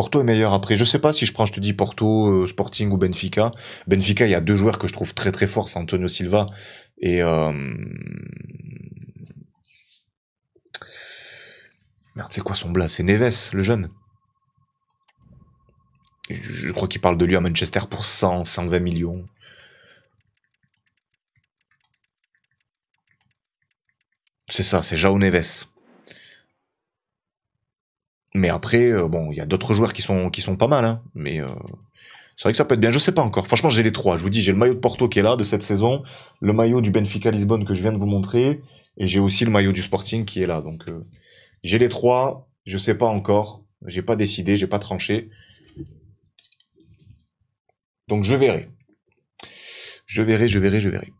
Porto est meilleur après. Je sais pas si je prends, je te dis Porto, euh, Sporting ou Benfica. Benfica, il y a deux joueurs que je trouve très très forts, c'est Antonio Silva et euh, merde, c'est quoi son blas C'est Neves, le jeune. Je, je crois qu'il parle de lui à Manchester pour 100, 120 millions. C'est ça, c'est Jao Neves. Mais après, euh, bon, il y a d'autres joueurs qui sont, qui sont pas mal, hein. mais euh, c'est vrai que ça peut être bien. Je sais pas encore. Franchement, j'ai les trois. Je vous dis, j'ai le maillot de Porto qui est là de cette saison, le maillot du Benfica Lisbonne que je viens de vous montrer, et j'ai aussi le maillot du Sporting qui est là. Donc euh, j'ai les trois. Je sais pas encore. J'ai pas décidé. J'ai pas tranché. Donc je verrai. Je verrai. Je verrai. Je verrai.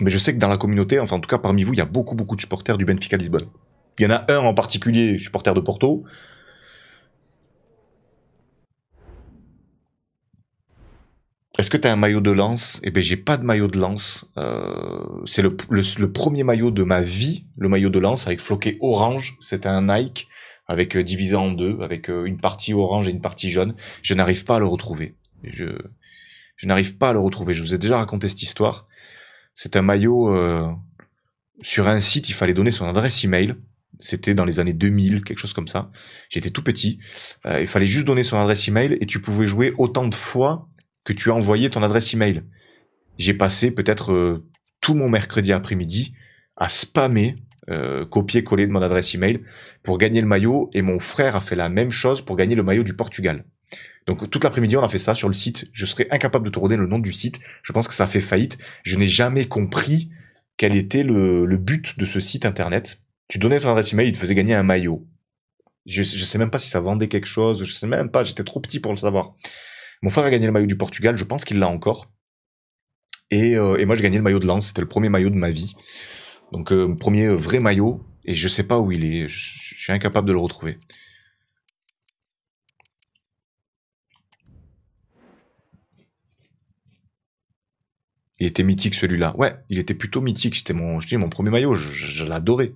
Mais je sais que dans la communauté, enfin en tout cas parmi vous, il y a beaucoup beaucoup de supporters du Benfica Lisbonne. Il y en a un en particulier, supporter de Porto. Est-ce que tu as un maillot de lance Eh bien, j'ai pas de maillot de lance. Euh, c'est le, premier maillot de ma vie, le maillot de lance, avec floqué orange. C'était un Nike, avec euh, divisé en deux, avec euh, une partie orange et une partie jaune. Je n'arrive pas à le retrouver. Je, je n'arrive pas à le retrouver. Je vous ai déjà raconté cette histoire. C'est un maillot... sur un site, il fallait donner son adresse email. C'était dans les années 2000, quelque chose comme ça. J'étais tout petit. Euh, il fallait juste donner son adresse email et tu pouvais jouer autant de fois que tu as envoyé ton adresse email. J'ai passé peut-être euh, tout mon mercredi après-midi à spammer, euh, copier-coller de mon adresse email pour gagner le maillot et mon frère a fait la même chose pour gagner le maillot du Portugal. Donc toute l'après-midi, on a fait ça sur le site. Je serais incapable de te redonner le nom du site. Je pense que ça fait faillite. Je n'ai jamais compris quel était le, le but de ce site internet tu donnais ton adresse email, il te faisait gagner un maillot. Je, ne sais même pas si ça vendait quelque chose, je sais même pas, j'étais trop petit pour le savoir. Mon frère a gagné le maillot du Portugal, je pense qu'il l'a encore. Et, euh, moi, j'ai gagné le maillot de Lance, c'était le premier maillot de ma vie. Donc, euh, premier vrai maillot, et je sais pas où il est, je suis incapable de le retrouver. Il était mythique celui-là. Ouais, il était plutôt mythique. C'était mon, mon premier maillot. Je, l'adorais.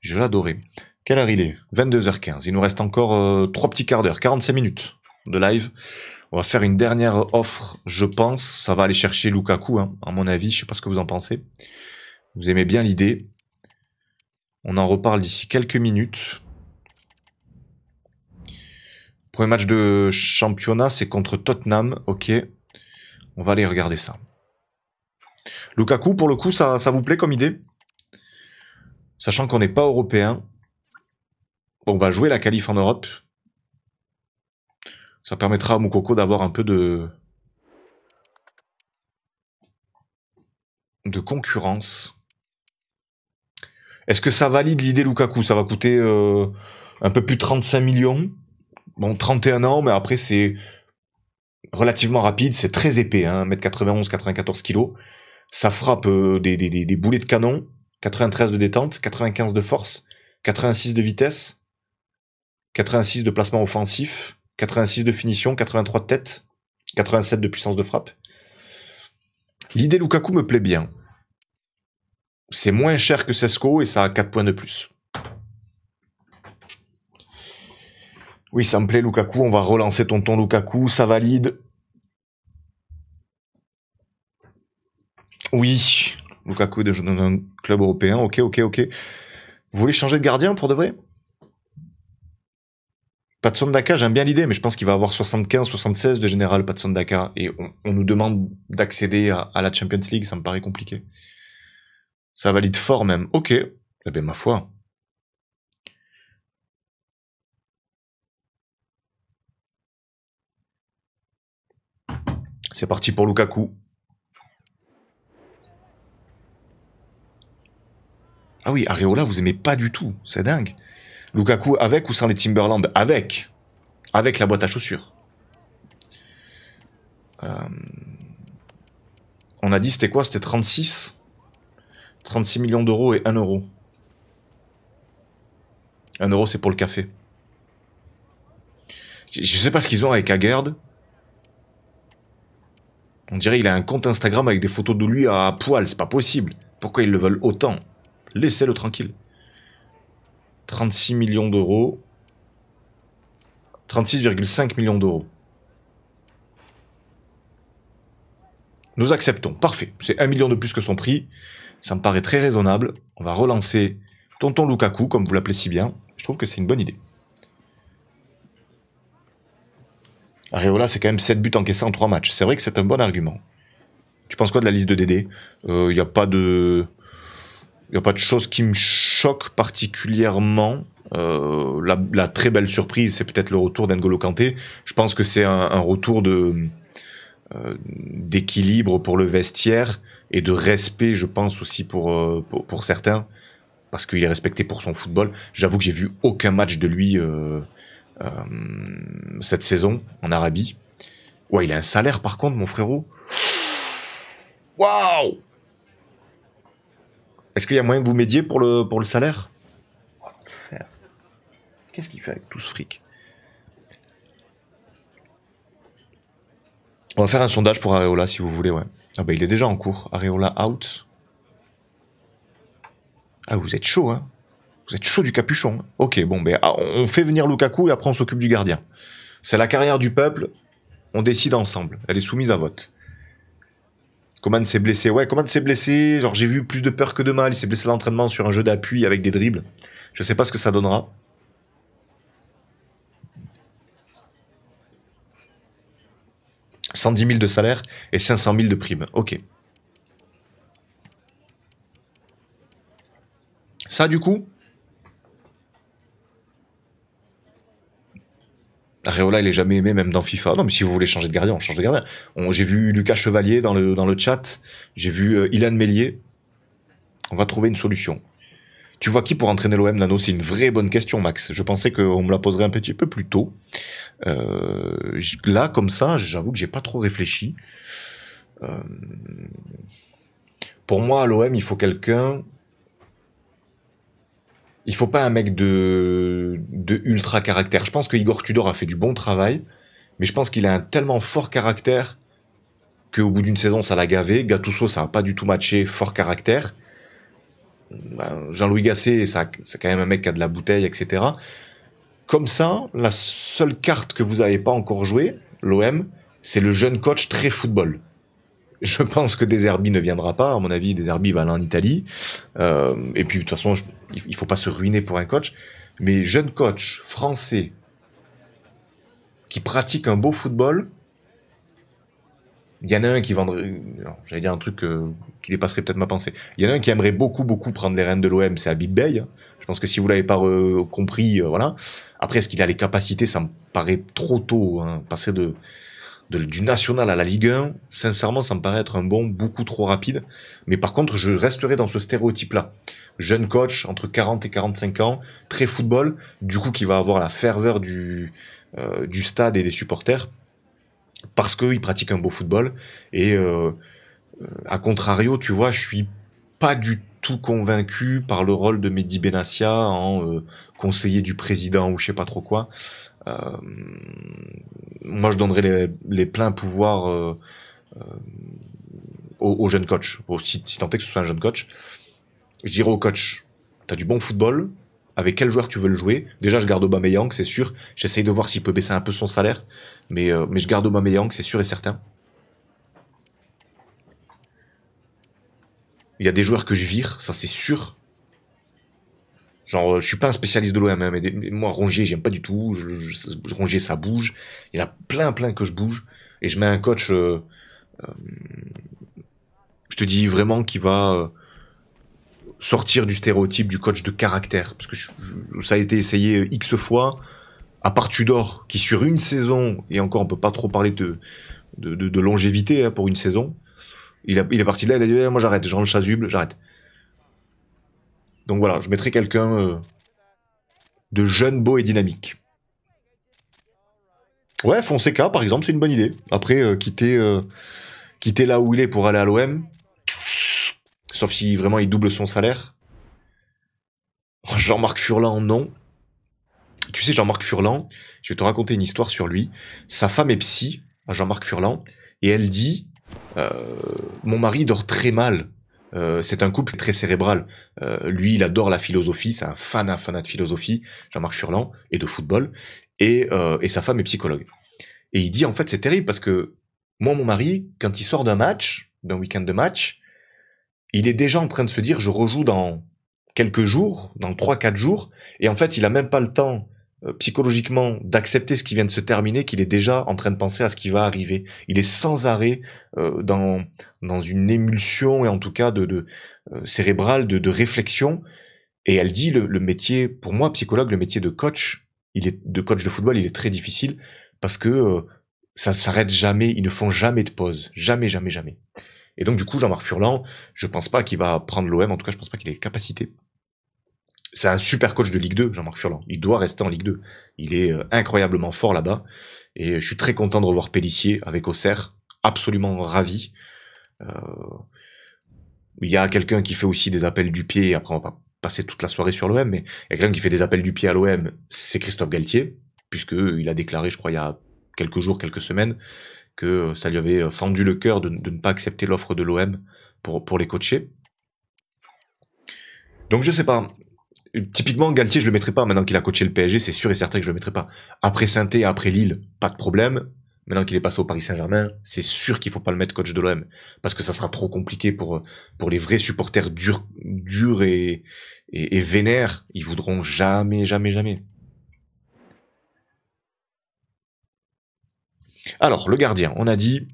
Je l'adorais. Quelle heure il est 22h15. Il nous reste encore euh, trois petits quarts d'heure, 45 minutes de live. On va faire une dernière offre, je pense. Ça va aller chercher Lukaku, hein, à mon avis. Je sais pas ce que vous en pensez. Vous aimez bien l'idée. On en reparle d'ici quelques minutes. Premier match de championnat, c'est contre Tottenham. Ok. On va aller regarder ça. Lukaku, pour le coup, ça, ça vous plaît comme idée Sachant qu'on n'est pas européen, on va jouer la qualif en Europe. Ça permettra à Moukoko d'avoir un peu de, de concurrence. Est-ce que ça valide l'idée Lukaku Ça va coûter euh, un peu plus de 35 millions. Bon, 31 ans, mais après c'est relativement rapide, c'est très épais, hein, 1m91, 94 kg ça frappe euh, des, boulets de canon, 93 de détente, 95 de force, 86 de vitesse, 86 de placement offensif, 86 de finition, 83 de tête, 87 de puissance de frappe. L'idée Lukaku me plaît bien. C'est moins cher que Sesco et ça a 4 points de plus. Oui, ça me plaît Lukaku, on va relancer tonton Lukaku, ça valide. Oui, Lukaku de un club européen. Ok, ok, ok. Vous voulez changer de gardien pour de vrai Patson Daka, j'aime bien l'idée, mais je pense qu'il va avoir 75-76 de général Patson Daka. Et on, nous demande d'accéder à, à, la Champions League, ça me paraît compliqué. Ça valide fort même. Ok, eh bien ma foi. C'est parti pour Lukaku. Ah oui, Areola, vous aimez pas du tout, c'est dingue. Lukaku avec ou sans les Timberland Avec. Avec la boîte à chaussures. Euh, on a dit c'était quoi C'était 36 36 millions d'euros et 1 euro. 1 euro c'est pour le café. Je sais pas ce qu'ils ont avec Agerd. On dirait qu'il a un compte Instagram avec des photos de lui à poil, c'est pas possible. Pourquoi ils le veulent autant Laissez-le tranquille. 36 millions d'euros. 36,5 millions d'euros. Nous acceptons. Parfait. C'est 1 million de plus que son prix. Ça me paraît très raisonnable. On va relancer Tonton Lukaku, comme vous l'appelez si bien. Je trouve que c'est une bonne idée. Areola, c'est quand même 7 buts encaissés en 3 matchs. C'est vrai que c'est un bon argument. Tu penses quoi de la liste de DD Il n'y a pas de n'y a pas de choses qui me choquent particulièrement. Euh, la, très belle surprise, c'est peut-être le retour d'Angolo Kanté. Je pense que c'est un, retour de euh, d'équilibre pour le vestiaire et de respect, je pense aussi pour, euh, pour, pour, certains, parce qu'il est respecté pour son football. J'avoue que j'ai vu aucun match de lui cette saison en Arabie. Ouais, il a un salaire par contre, mon frérot. Waouh est-ce qu'il y a moyen que vous m'aidiez pour le, pour le salaire Qu'est-ce qu'il fait avec tout ce fric On va faire un sondage pour Areola si vous voulez, ouais. Ah bah il est déjà en cours. Areola out. Ah vous êtes chaud, hein Vous êtes chaud du capuchon. Hein. ok, bon, ben ah, on fait venir Lukaku et après on s'occupe du gardien. C'est la carrière du peuple, on décide ensemble. Elle est soumise à vote. Coman s'est blessé. Ouais, Coman s'est blessé. Genre, j'ai vu plus de peur que de mal. Il s'est blessé à l'entraînement sur un jeu d'appui avec des dribbles. Je sais pas ce que ça donnera. « 110 000 de salaire et 500 000 de primes. Ok. Ça, du coup, Areola, il est jamais aimé, même dans FIFA. Non, mais si vous voulez changer de gardien, on change de gardien. J'ai vu Lucas Chevalier dans le, dans le chat. J'ai vu Hélène euh, Mélier. On va trouver une solution. Tu vois qui pour entraîner l'OM, Nano C'est une vraie bonne question, Max. Je pensais qu'on me la poserait un petit peu plus tôt. Euh, là, comme ça, j'avoue que j'ai pas trop réfléchi. Euh, pour moi, à l'OM, il faut quelqu'un il faut pas un mec de, ultra caractère. Je pense que Igor Tudor a fait du bon travail, mais je pense qu'il a un tellement fort caractère qu'au bout d'une saison, ça l'a gavé. Gattuso, ça n'a pas du tout matché, fort caractère. Bah, Jean-Louis Gasset, c'est quand même un mec qui a de la bouteille, etc. Comme ça, la seule carte que vous n'avez pas encore jouée, l'OM, c'est le jeune coach très football. Je pense que Deserbi ne viendra pas. À mon avis, Deserbi va aller en Italie. Euh, et puis, de toute façon, il faut pas se ruiner pour un coach. Mais jeune coach français qui pratique un beau football, il y en a un qui vendrait. J'allais dire un truc euh, qui qui passerait peut-être ma pensée. Il y en a un qui aimerait beaucoup, beaucoup prendre les rênes de l'OM, c'est Habib Bey. Je pense que si vous l'avez pas euh, compris, voilà. Après, est-ce qu'il a les capacités Ça me paraît trop tôt. Hein. Passer de du national à la Ligue 1, sincèrement, ça me paraît être un bon beaucoup trop rapide. Mais par contre, je resterai dans ce stéréotype-là. Jeune coach, entre 40 et 45 ans, très football, du coup, qui va avoir la ferveur du, euh, du stade et des supporters, parce qu'il pratique un beau football. Et euh, euh, à contrario, tu vois, je suis pas du tout convaincu par le rôle de Mehdi Benassia en euh, conseiller du président ou je sais pas trop quoi. Euh, moi, je donnerai les, pleins pouvoirs euh, euh, au, jeune coach, si, tant est que ce soit un jeune coach. Je dirais au coach, as du bon football, avec quel joueur tu veux le jouer. Déjà, je garde Aubameyang, c'est sûr. J'essaye de voir s'il peut baisser un peu son salaire, mais, mais je garde Aubameyang, c'est sûr et certain. Il y a des joueurs que je vire, ça c'est sûr. Genre, euh, je suis pas un spécialiste de l'OM, hein, mais moi, Rongier, j'aime pas du tout. Je, Rongier, ça bouge. Il y en a plein, plein que je bouge. Et je mets un coach, euh, euh, je te dis vraiment qui va sortir du stéréotype du coach de caractère. Parce que ça a été essayé X fois. À part Tudor, qui sur une saison, et encore, on peut pas trop parler de, de, longévité hein, pour une saison, il, a, est parti là, il a dit, eh, moi j'arrête, je le chasuble, j'arrête. Donc voilà, je mettrai quelqu'un euh, de jeune, beau et dynamique. Ouais, Fonseca, par exemple, c'est une bonne idée. Après, euh, euh, quitter, là où il est pour aller à l'OM. Sauf si vraiment il double son salaire. Jean-Marc Furlan, non. Tu sais, Jean-Marc Furlan, je vais te raconter une histoire sur lui. Sa femme est psy, Jean-Marc Furlan, et elle dit Mon mari dort très mal. Euh, c'est un couple très cérébral. Euh, lui, il adore la philosophie, c'est un fan, un fanat de philosophie, Jean-Marc Furlan, et de football. Et, euh, et sa femme est psychologue. Et il dit, en fait, c'est terrible parce que moi, mon mari, quand il sort d'un match, d'un week-end de match, il est déjà en train de se dire, je rejoue dans quelques jours, dans 3-4 jours, et en fait, il n'a même pas le temps euh, psychologiquement d'accepter ce qui vient de se terminer qu'il est déjà en train de penser à ce qui va arriver. Il est sans arrêt euh, dans, dans une émulsion et en tout cas de, de euh, cérébrale de, réflexion. Et elle dit le, métier, pour moi psychologue, le métier de coach, il est de coach de football, il est très difficile parce que ça ne s'arrête jamais, ils ne font jamais de pause, jamais, jamais, jamais. Et donc du coup, Jean-Marc Furlan, je pense pas qu'il va prendre l'OM, en tout cas, je pense pas qu'il ait les capacités c'est un super coach de Ligue 2, Jean-Marc Furlan. Il doit rester en Ligue 2. Il est euh, incroyablement fort là-bas. Et je suis très content de revoir Pellissier avec Auxerre. Absolument ravi. Euh, il y a quelqu'un qui fait aussi des appels du pied. Après, on va passer toute la soirée sur l'OM, mais il y a quelqu'un qui fait des appels du pied à l'OM. C'est Christophe Galtier, puisqu'il a déclaré, je crois, il y a quelques jours, quelques semaines, que ça lui avait euh, fendu le cœur de, ne pas accepter l'offre de l'OM pour, pour les coacher. Donc je sais pas, Typiquement, Galtier, je le mettrai pas. Maintenant qu'il a coaché le PSG, c'est sûr et certain que je le mettrai pas. Après saint après Lille, pas de problème. Maintenant qu'il est passé au Paris Saint-Germain, c'est sûr qu'il faut pas le mettre coach de l'OM. Parce que ça sera trop compliqué pour, pour les vrais supporters durs, durs et, et, vénères. Ils voudront jamais, jamais, jamais. Alors, le gardien, on a dit.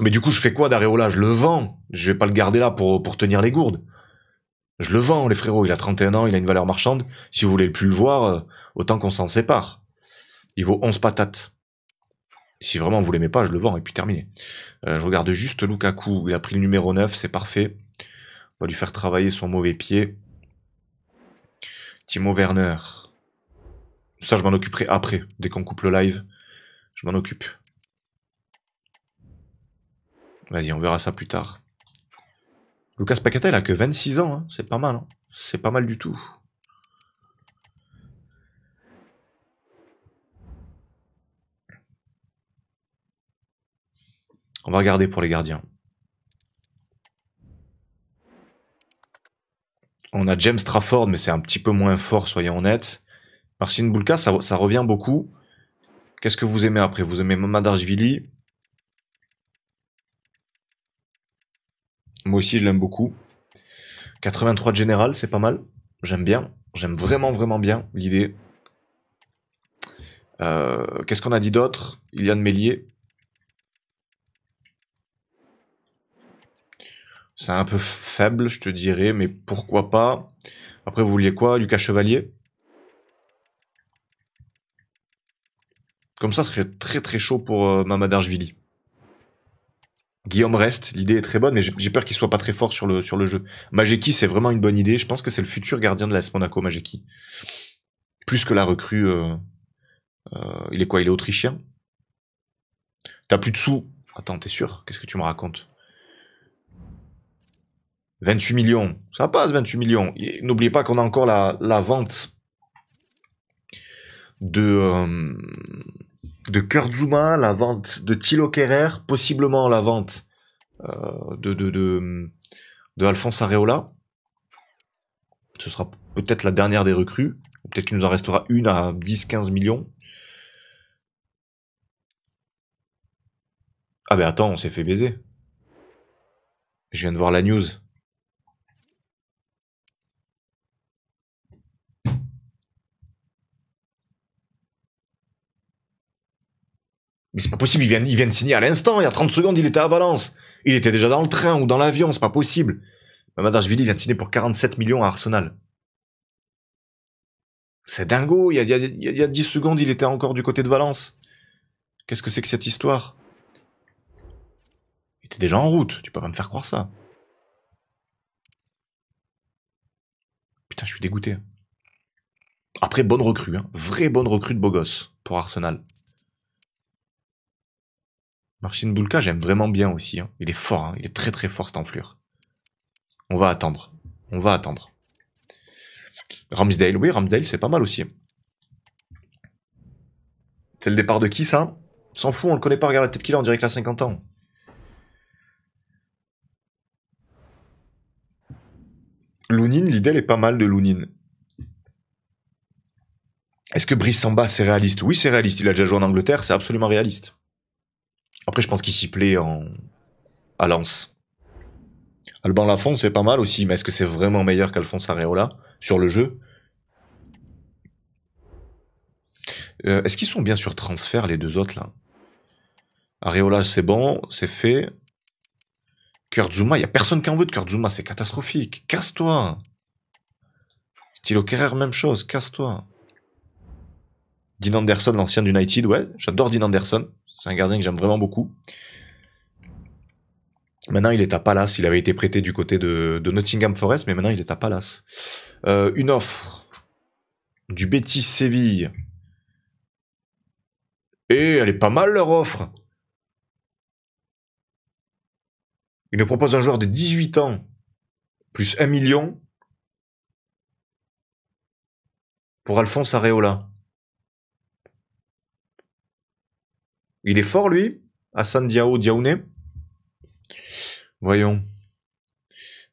Mais du coup, je fais quoi d'aréolage le vent, Je vais pas le garder là pour, pour tenir les gourdes. Je le vends, les frérots, il a 31 ans, il a une valeur marchande. Si vous voulez plus le voir, euh, autant qu'on s'en sépare. Il vaut 11 patates. Si vraiment vous l'aimez pas, je le vends et puis terminé. Euh, je regarde juste Lukaku, il a pris le numéro 9, c'est parfait. On va lui faire travailler son mauvais pied. Timo Werner. Ça, je m'en occuperai après, dès qu'on coupe le live. Je m'en occupe. Vas-y, on verra ça plus tard. Lucas Pacata, il a que 26 ans, hein. c'est pas mal. Hein. C'est pas mal du tout. On va regarder pour les gardiens. On a James Trafford, mais c'est un petit peu moins fort, soyons honnêtes. Marcin Boulka, ça, revient beaucoup. Qu'est-ce que vous aimez après Vous aimez Mamadarjvili Moi aussi, je l'aime beaucoup. 83 de général, c'est pas mal. J'aime bien. J'aime vraiment, vraiment bien l'idée. Euh, qu'est-ce qu'on a dit d'autre Il y a de Mélier. C'est un peu faible, je te dirais, mais pourquoi pas. Après, vous vouliez quoi Lucas Chevalier Comme ça, ce serait très très chaud pour euh, Mamadar Guillaume reste, l'idée est très bonne, mais j'ai peur qu'il soit pas très fort sur le, sur le jeu. Majeki, c'est vraiment une bonne idée. Je pense que c'est le futur gardien de l'AS Monaco, Majeki. Plus que la recrue. Euh, euh, il est quoi Il est autrichien T'as plus de sous. Attends, t'es sûr Qu'est-ce que tu me racontes 28 millions. Ça passe, 28 millions. N'oubliez pas qu'on a encore la, vente de. Euh, de Zuma, la vente de Tilo Kerrer, possiblement la vente euh, de, de, de, de, Alphonse Areola. Ce sera peut-être la dernière des recrues. Peut-être qu'il nous en restera une à 10-15 millions. Ah ben attends, on s'est fait baiser. Je viens de voir la news. Mais c'est pas possible, il vient, il vient de signer à l'instant, il y a 30 secondes, il était à Valence. Il était déjà dans le train ou dans l'avion, c'est pas possible. Bah, il vient de signer pour 47 millions à Arsenal. C'est dingo, il y, a, il, 10 secondes, il était encore du côté de Valence. Qu'est-ce que c'est que cette histoire Il était déjà en route, tu peux pas me faire croire ça. Putain, je suis dégoûté. Après, bonne recrue, hein. vraie bonne recrue de beau gosse pour Arsenal. Marcin Bulka, j'aime vraiment bien aussi. Hein. Il est fort, hein. il est très très fort cet enflure. On va attendre. On va attendre. Ramsdale, oui, Ramsdale, c'est pas mal aussi. C'est le départ de qui ça S'en fout, on le connaît pas, regarde la tête qu'il a, on dirait qu'il a 50 ans. Lounine, l'idée elle est pas mal de Lounine. Est-ce que Brice Samba c'est réaliste Oui, c'est réaliste, il a déjà joué en Angleterre, c'est absolument réaliste. Après, je pense qu'il s'y plaît en... à Lens. Alban Lafont, c'est pas mal aussi, mais est-ce que c'est vraiment meilleur qu'Alphonse Areola sur le jeu euh, Est-ce qu'ils sont bien sur transfert, les deux autres, là Areola, c'est bon, c'est fait. zuma il n'y a personne qui en veut de zuma c'est catastrophique. Casse-toi Thilo Kerrer, même chose, casse-toi. Dean Anderson, l'ancien United, ouais, j'adore Dean Anderson. C'est un gardien que j'aime vraiment beaucoup. Maintenant, il est à Palace. Il avait été prêté du côté de, Nottingham Forest, mais maintenant, il est à Palace. Euh, une offre du Betis Séville. Et elle est pas mal, leur offre. Il nous propose un joueur de 18 ans, plus 1 million, pour Alphonse Areola. Il est fort, lui Hassan Diao Voyons.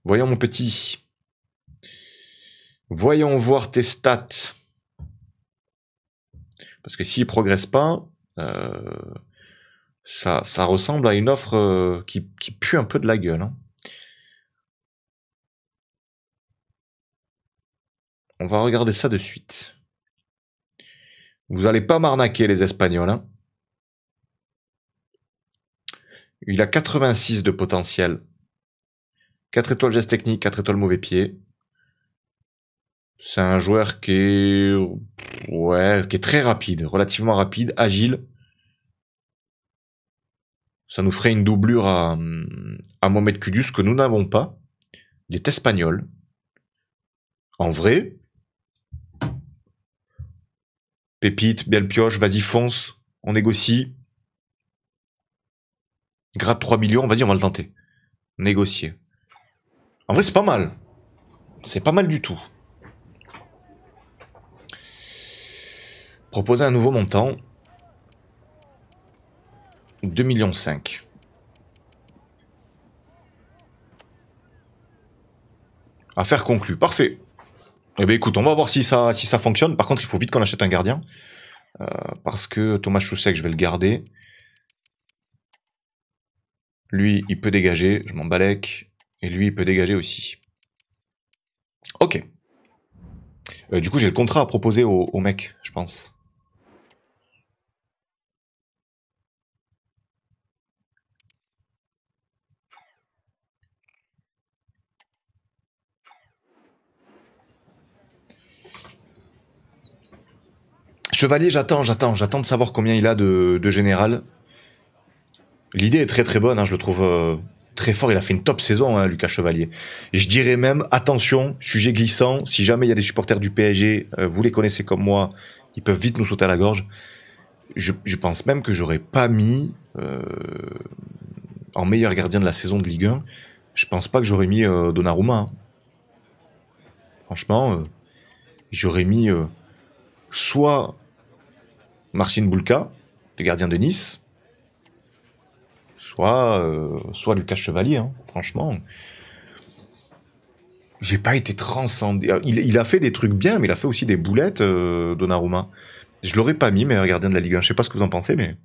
Voyons, mon petit. Voyons voir tes stats. Parce que s'il ne progresse pas, euh, ça, ça, ressemble à une offre euh, qui, pue un peu de la gueule. Hein. On va regarder ça de suite. Vous allez pas m'arnaquer les Espagnols. Hein. Il a 86 de potentiel. 4 étoiles gestes techniques, 4 étoiles mauvais pieds. C'est un joueur qui est, ouais, qui est très rapide, relativement rapide, agile. Ça nous ferait une doublure à, à Mohamed Kudus que nous n'avons pas. Il est espagnol. En vrai, pépite, belle pioche, vas-y fonce, on négocie. Gratte 3 millions, vas-y, on va le tenter. Négocier. En vrai, c'est pas mal. C'est pas mal du tout. Proposer un nouveau montant. 2,5 millions. Affaire conclue. Parfait. Eh bien écoute, on va voir si ça, si ça fonctionne. Par contre, il faut vite qu'on achète un gardien. Euh, parce que Thomas Choussek, je vais le garder. Lui, il peut dégager, je m'en balèque. Et lui, il peut dégager aussi. Ok. Euh, du coup, j'ai le contrat à proposer au, mec, je pense. Chevalier, j'attends, j'attends, j'attends de savoir combien il a de, de général. L'idée est très très bonne, hein, je le trouve euh, très fort. Il a fait une top saison, hein, Lucas Chevalier. je dirais même, attention, sujet glissant, si jamais il y a des supporters du PSG, euh, vous les connaissez comme moi, ils peuvent vite nous sauter à la gorge. Je, pense même que j'aurais pas mis euh, en meilleur gardien de la saison de Ligue 1. Je pense pas que j'aurais mis Donnarumma. Hein. Franchement, j'aurais mis soit Marcin Boulka, le gardien de Nice, soit, euh, soit Lucas Chevalier, hein, franchement. J'ai pas été transcendé. Ah, il, a fait des trucs bien, mais il a fait aussi des boulettes, euh, Donnarumma. Je l'aurais pas mis, mais un gardien de la Ligue 1. Je sais pas ce que vous en pensez, mais.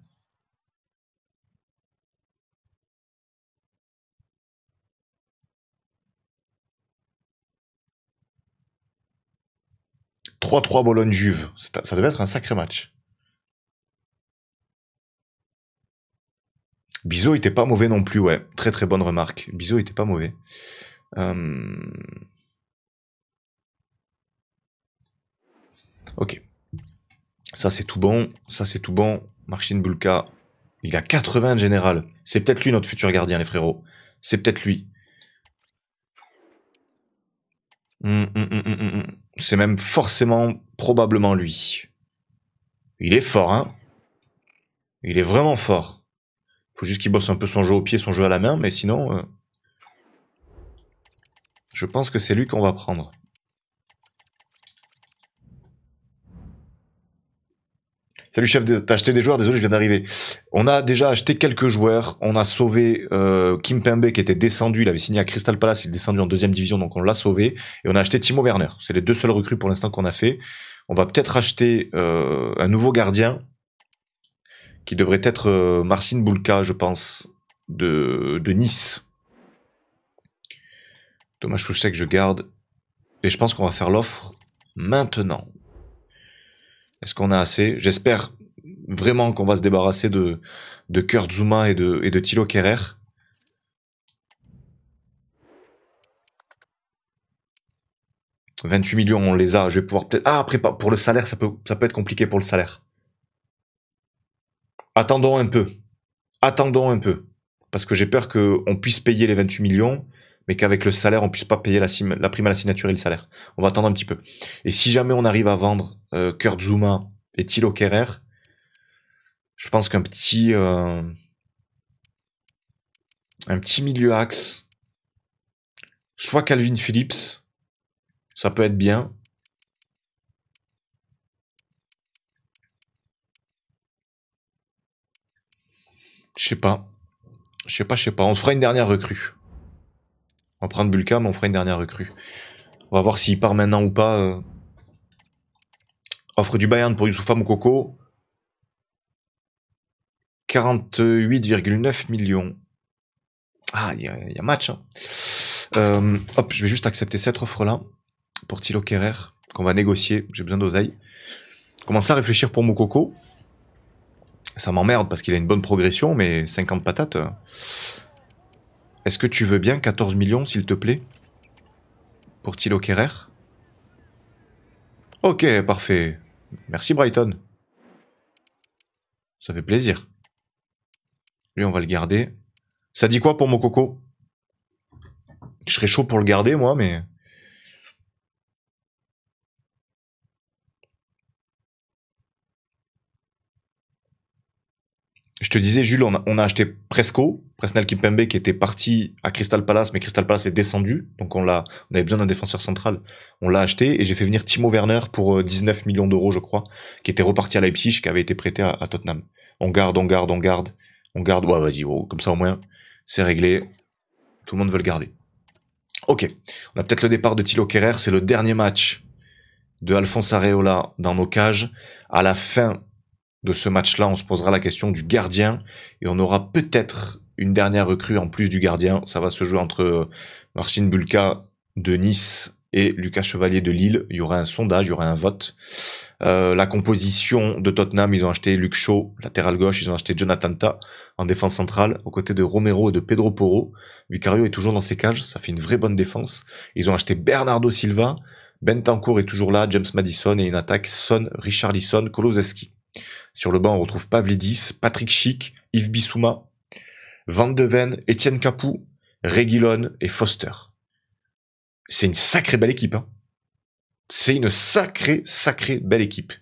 « 3-3 Bologne-Juve ». Ça devait être un sacré match. Bizo était pas mauvais non plus, ouais. Très très bonne remarque. Bizo était pas mauvais. Euh, ok. Ça c'est tout bon. Ça c'est tout bon. Marcin Bulka, il a 80 de général. C'est peut-être lui notre futur gardien, les frérots. C'est peut-être lui. Hum, hum, hum, c'est même forcément, probablement lui. Il est fort, hein. Il est vraiment fort faut juste qu'il bosse un peu son jeu au pied, son jeu à la main, mais sinon, euh, je pense que c'est lui qu'on va prendre. Salut chef, t'as acheté des joueurs, désolé, je viens d'arriver. On a déjà acheté quelques joueurs, on a sauvé euh, Kim Pembe qui était descendu, il avait signé à Crystal Palace, il est descendu en deuxième division, donc on l'a sauvé. Et on a acheté Timo Werner, c'est les deux seuls recrues pour l'instant qu'on a fait. On va peut-être acheter euh, un nouveau gardien, qui devrait être euh, Marcine Boulka, je pense, de, Nice. Thomas que je garde. Et je pense qu'on va faire l'offre maintenant. Est-ce qu'on a assez J'espère vraiment qu'on va se débarrasser de, de Kurt Zuma et de, et de Thilo Kerrer. « 28 millions, on les a. Je vais pouvoir peut-être. Ah, après, pour le salaire, ça peut, ça peut être compliqué pour le salaire attendons un peu. Attendons un peu. Parce que j'ai peur qu'on puisse payer les 28 millions, mais qu'avec le salaire, on puisse pas payer la, prime à la signature et le salaire. On va attendre un petit peu. Et si jamais on arrive à vendre euh, Kurt Zuma et Thilo Kerrer, je pense qu'un petit, euh, un petit milieu axe, soit Calvin Phillips, ça peut être bien, Je sais pas. Je sais pas, je sais pas. On se fera une dernière recrue. On va prendre Bulka, mais on fera une dernière recrue. On va voir s'il part maintenant ou pas. Euh. Offre du Bayern pour Youssoufa Moukoko. 48,9 millions. Ah, il y, a match. Hein. Euh, hop, je vais juste accepter cette offre-là pour Thilo Kerrer, qu'on va négocier. J'ai besoin d'oseille. Commence à réfléchir pour Moukoko ça m'emmerde parce qu'il a une bonne progression, mais 50 patates. Euh. Est-ce que tu veux bien 14 millions, s'il te plaît Pour Tilo Kerrer Ok, parfait. Merci Brighton. Ça fait plaisir. Lui, on va le garder. Ça dit quoi pour mon coco Je serais chaud pour le garder, moi, mais... je te disais, Jules, on a, acheté Presco, Presnel Kimpembe, qui était parti à Crystal Palace, mais Crystal Palace est descendu. Donc on l'a, on avait besoin d'un défenseur central. On l'a acheté et j'ai fait venir Timo Werner pour 19 euh, millions d'euros, je crois, qui était reparti à Leipzig, qui avait été prêté à, Tottenham. On garde, on garde, on garde, on garde. Ouais, vas-y, comme ça au moins, c'est réglé. Tout le monde veut le garder. Ok. On a peut-être le départ de Thilo Kerrer. C'est le dernier match de Alphonse Areola dans nos cages à la fin de ce match-là. On se posera la question du gardien et on aura peut-être une dernière recrue en plus du gardien. Ça va se jouer entre euh, Marcine Bulka de Nice et Lucas Chevalier de Lille. Il y aura un sondage, il y aura un vote. Euh, la composition de Tottenham, ils ont acheté Luke Shaw, latéral gauche, ils ont acheté Jonathan Ta en défense centrale, aux côtés de Romero et de Pedro Porro. Vicario est toujours dans ses cages, ça fait une vraie bonne défense. Ils ont acheté Bernardo Silva, Ben Bentancourt est toujours là, James Madison et une attaque Son, Richarlison, Koloseski. Sur le banc, on retrouve Pavlidis, Patrick Schick, Yves Bissouma, Van de Ven, Étienne Capou, Reguilon et Foster. C'est une sacrée belle équipe. Hein. C'est une sacrée, sacrée belle équipe.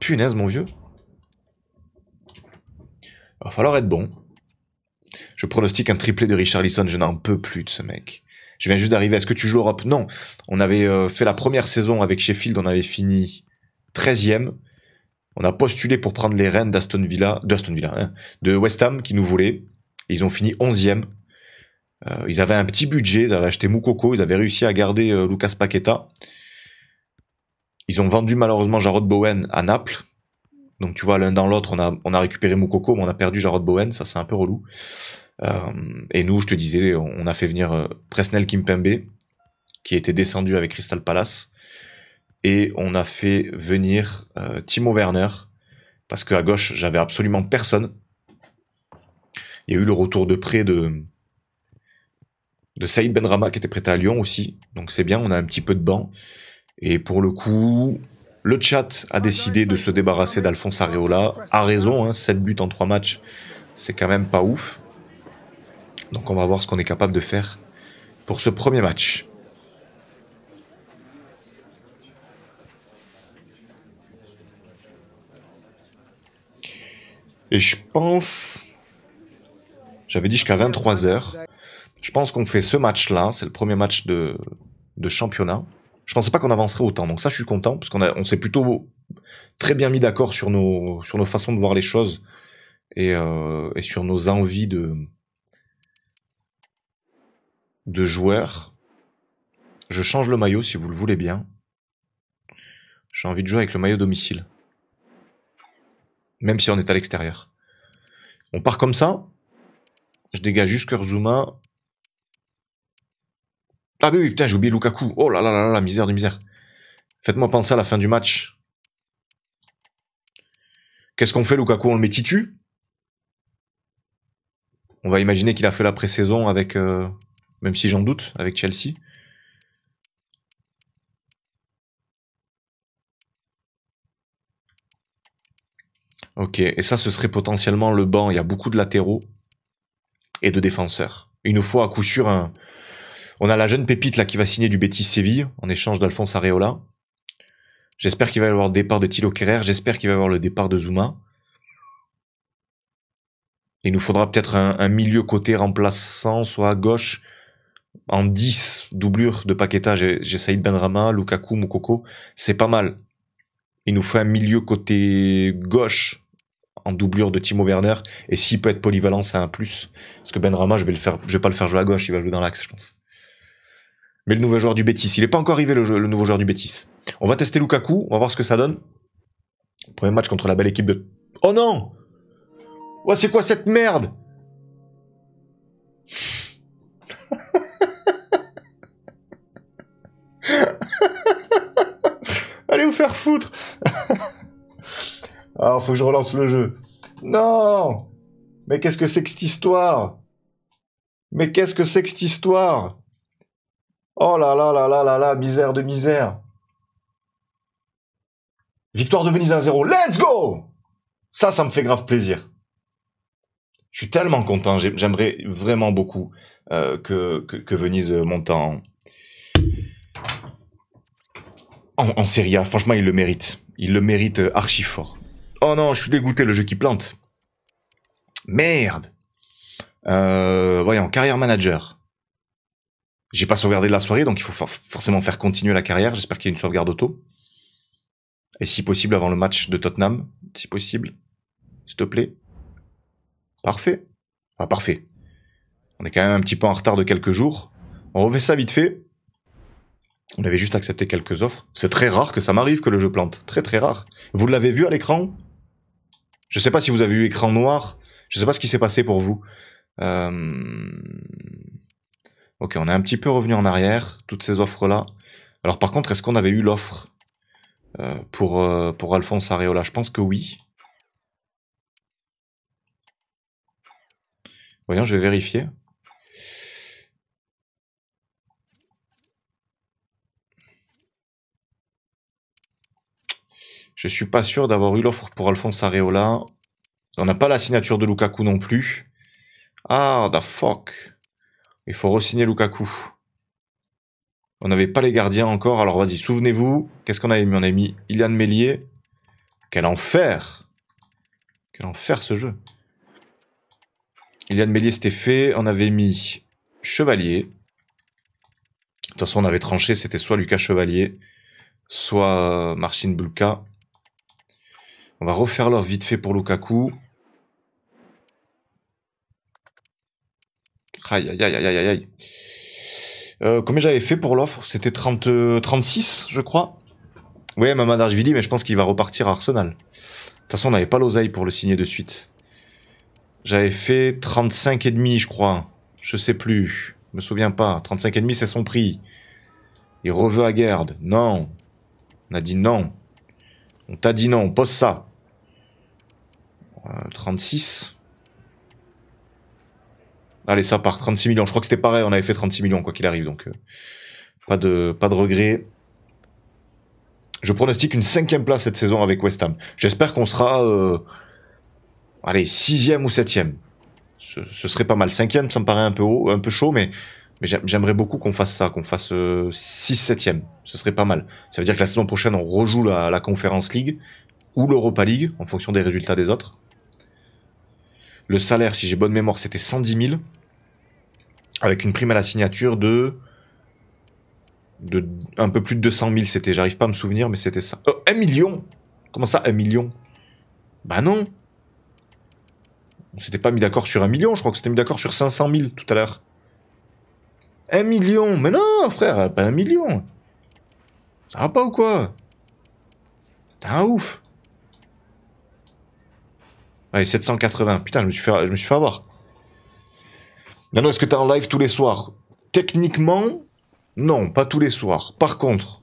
Punaise, mon vieux. Va falloir être bon. Je pronostique un triplé de Richard Lisson, je n'en peux plus de ce mec je viens juste d'arriver, est-ce que tu joues Europe Non. On avait euh, fait la première saison avec Sheffield, on avait fini 13e. On a postulé pour prendre les rênes d'Aston Villa, d'Aston Villa, hein, de West Ham qui nous voulait. Ils ont fini 11e. Euh, ils avaient un petit budget, ils avaient acheté Moukoko, ils avaient réussi à garder euh, Lucas Paqueta. Ils ont vendu malheureusement Jarrod Bowen à Naples. Donc tu vois, l'un dans l'autre, on a, on a récupéré Moukoko, mais on a perdu Jarrod Bowen, ça c'est un peu relou. Euh, et nous, je te disais, on a fait venir euh, Presnel Kimpembe, qui était descendu avec Crystal Palace, et on a fait venir euh, Timo Werner, parce qu'à gauche, j'avais absolument personne. Il y a eu le retour de près de, de Saïd Benrama qui était prêté à Lyon aussi. Donc c'est bien, on a un petit peu de banc. Et pour le coup, le chat a décidé de se débarrasser d'Alphonse Areola. A raison, 7 hein, buts en 3 matchs, c'est quand même pas ouf. Donc on va voir ce qu'on est capable de faire pour ce premier match. Et je pense, j'avais dit jusqu'à 23h, je pense qu'on fait ce match-là, c'est le premier match de, championnat. Je pensais pas qu'on avancerait autant, donc ça je suis content, parce qu'on s'est plutôt très bien mis d'accord sur nos, sur nos façons de voir les choses et euh, sur nos envies de, de joueurs. Je change le maillot si vous le voulez bien. J'ai envie de jouer avec le maillot domicile. Même si on est à l'extérieur. On part comme ça. Je dégage juste Kurzuma. Ah oui, putain, j'ai oublié Lukaku. Oh là là là là, misère de misère. Faites-moi penser à la fin du match. Qu'est-ce qu'on fait, Lukaku On le met titu On va imaginer qu'il a fait la pré-saison avec... Euh, même si j'en doute avec Chelsea. Ok, et ça, ce serait potentiellement le banc. Il y a beaucoup de latéraux et de défenseurs. Une fois à coup sûr, un... on a la jeune pépite là qui va signer du Betis Séville en échange d'Alphonse Areola. J'espère qu'il va y avoir le départ de Thilo Kerrer. J'espère qu'il va y avoir le départ de Zuma. Il nous faudra peut-être un, milieu côté remplaçant, soit à gauche, en 10 doublure de Paqueta, j'ai Saïd Benrama, Lukaku, Mukoko, c'est pas mal. Il nous fait un milieu côté gauche en doublure de Timo Werner, et s'il peut être polyvalent, c'est un plus. Parce que Benrama, je vais le faire, je vais pas le faire jouer à gauche, il va jouer dans l'axe, je pense. Mais le nouveau joueur du Bétis, il est pas encore arrivé le, nouveau joueur du Bétis. On va tester Lukaku, on va voir ce que ça donne. Premier match contre la belle équipe de. Oh non! ouais c'est quoi cette merde? Allez vous faire foutre Alors, ah, faut que je relance le jeu. Non Mais qu'est-ce que c'est que cette histoire Mais qu'est-ce que c'est que cette histoire Oh là là là là là là, misère de misère. Victoire de Venise 1-0, let's go Ça, ça me fait grave plaisir. Je suis tellement content, j'aimerais vraiment beaucoup euh, que, que, que, Venise monte en, en, en Serie A. Franchement, il le mérite. Il le mérite euh, archi fort. Oh non, je suis dégoûté, le jeu qui plante. Merde. Euh, voyons, carrière manager. J'ai pas sauvegardé de la soirée, donc il faut forcément faire continuer la carrière. J'espère qu'il y a une sauvegarde auto. Et si possible, avant le match de Tottenham, si possible. S'il te plaît. Parfait. Enfin, parfait. On est quand même un petit peu en retard de quelques jours. On refait ça vite fait. On avait juste accepté quelques offres. C'est très rare que ça m'arrive que le jeu plante. Très très rare. Vous l'avez vu à l'écran Je sais pas si vous avez eu écran noir. Je ne sais pas ce qui s'est passé pour vous. Euh, ok, on est un petit peu revenu en arrière. Toutes ces offres-là. Alors par contre, est-ce qu'on avait eu l'offre euh, pour, euh, pour Alphonse Areola Je pense que oui. Voyons, je vais vérifier. Je suis pas sûr d'avoir eu l'offre pour Alphonse Areola. On n'a pas la signature de Lukaku non plus. Ah, the fuck. Il faut re-signer Lukaku. On n'avait pas les gardiens encore, alors vas-y, souvenez-vous. Qu'est-ce qu'on avait mis On avait mis Ilian Mélier. Quel enfer Quel enfer ce jeu Ilian Mélier, c'était fait. On avait mis Chevalier. De toute façon, on avait tranché, c'était soit Lucas Chevalier, soit Marcin Bulka. On va refaire l'offre vite fait pour Lukaku. Aïe, aïe, aïe, aïe, aïe, aïe. Euh, combien j'avais fait pour l'offre C'était 36, euh, je crois. Oui, dit mais je pense qu'il va repartir à Arsenal. De toute façon, on n'avait pas l'oseille pour le signer de suite. J'avais fait 35,5, je crois. Je sais plus. Je me souviens pas. 35,5, c'est son prix. Il reveut à Gerd. Non. On a dit non. On t'a dit non. On pose ça. 36. Euh, allez, ça part 36 millions. Je crois que c'était pareil, on avait fait 36 millions quoi qu'il arrive, donc euh, pas, de, pas de regret. Je pronostique une cinquième place cette saison avec West Ham. J'espère qu'on sera, euh, allez, sixième ou septième. Ce, ce, serait pas mal. Cinquième, ça me paraît un peu haut, un peu chaud, mais, mais j'aimerais beaucoup qu'on fasse ça, qu'on fasse six, 7 septième. Ce serait pas mal. Ça veut dire que la saison prochaine, on rejoue la, la Conference League ou l'Europa League, en fonction des résultats des autres. Le salaire, si j'ai bonne mémoire, c'était 110 000. Avec une prime à la signature de. de un peu plus de 200 000, c'était. J'arrive pas à me souvenir, mais c'était ça. Euh, un 1 million Comment ça, un million Bah non On s'était pas mis d'accord sur un million, je crois que c'était mis d'accord sur 500 000 tout à l'heure. 1 million Mais non, frère, pas un million Ça va pas ou quoi T'es un ouf Allez, 780. Putain, je me suis fait, je me suis fait avoir. Non, non, est-ce que t'es en live tous les soirs Techniquement, non, pas tous les soirs. Par contre,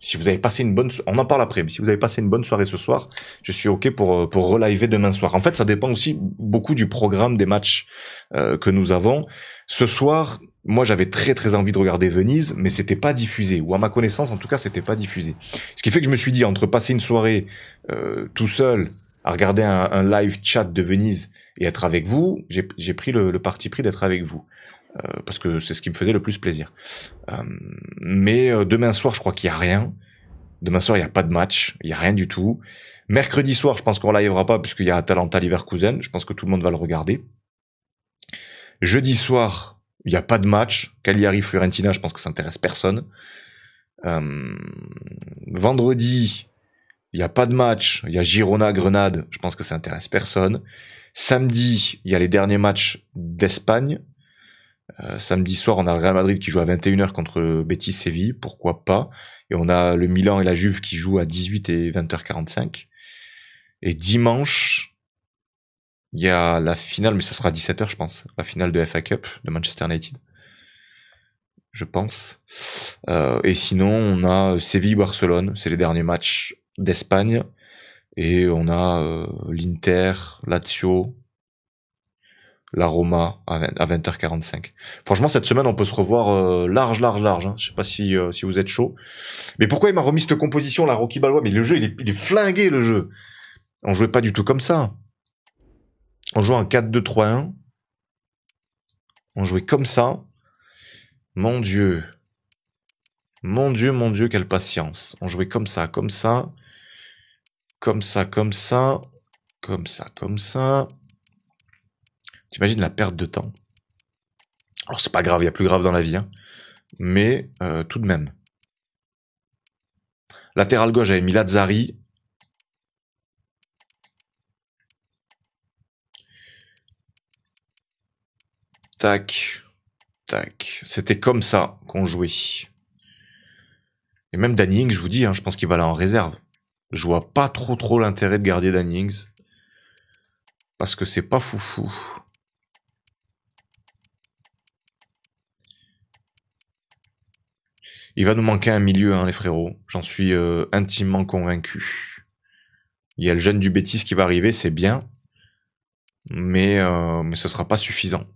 si vous avez passé une bonne... On en parle après, mais si vous avez passé une bonne soirée ce soir, je suis OK pour, euh, pour reliver demain soir. En fait, ça dépend aussi beaucoup du programme des matchs euh, que nous avons. Ce soir, moi j'avais très très envie de regarder Venise, mais c'était pas diffusé, ou à ma connaissance en tout cas c'était pas diffusé. Ce qui fait que je me suis dit entre passer une soirée euh, tout seul à regarder un, live chat de Venise et être avec vous, j'ai pris le, parti pris d'être avec vous. Euh, parce que c'est ce qui me faisait le plus plaisir. Euh, mais euh, demain soir, je crois qu'il n'y a rien. Demain soir, il n'y a pas de match, il n'y a rien du tout. Mercredi soir, je pense qu'on l'arrivera pas puisqu'il y a Atalanta liverkusen Je pense que tout le monde va le regarder. Jeudi soir, il n'y a pas de match. Cagliari florentina je pense que ça intéresse personne. vendredi, il n'y a pas de match, il y a Girona-Grenade, je pense que ça intéresse personne. Samedi, il y a les derniers matchs d'Espagne. Euh, samedi soir, on a Real Madrid qui joue à 21h contre Betis Séville, pourquoi pas. Et on a le Milan et la Juve qui jouent à 18 et 20h45. Et dimanche, il y a la finale, mais ça sera à 17h, je pense. La finale de FA Cup de Manchester United. Je pense. Euh, et sinon, on a Séville-Barcelone. C'est les derniers matchs d'Espagne. Et on a euh, l'Inter, Lazio, la Roma à, 20, à, 20h45. Franchement, cette semaine, on peut se revoir euh, large, large, large. Je hein. Je sais pas si, euh, si vous êtes chaud. Mais pourquoi il m'a remis cette composition, la Rocky Balboa Mais le jeu, il est, flingué, le jeu. On jouait pas du tout comme ça. On jouait en 4-2-3-1. On jouait comme ça. Mon Dieu. Mon Dieu, mon Dieu, quelle patience. On jouait comme ça, comme ça comme ça, comme ça, comme ça, comme ça. T'imagines la perte de temps. Alors c'est pas grave, il y a plus grave dans la vie, hein. mais euh, tout de même. Latéral gauche, j'avais mis Lazari. Tac, tac. C'était comme ça qu'on jouait. Et même Danning, je vous dis, hein, je pense qu'il va là en réserve. Je vois pas trop trop l'intérêt de garder Dannings. Parce que c'est pas foufou. Il va nous manquer un milieu, hein, les frérots. J'en suis euh, intimement convaincu. Il y a le jeune du bêtise qui va arriver, c'est bien. Mais, euh, mais ce sera pas suffisant.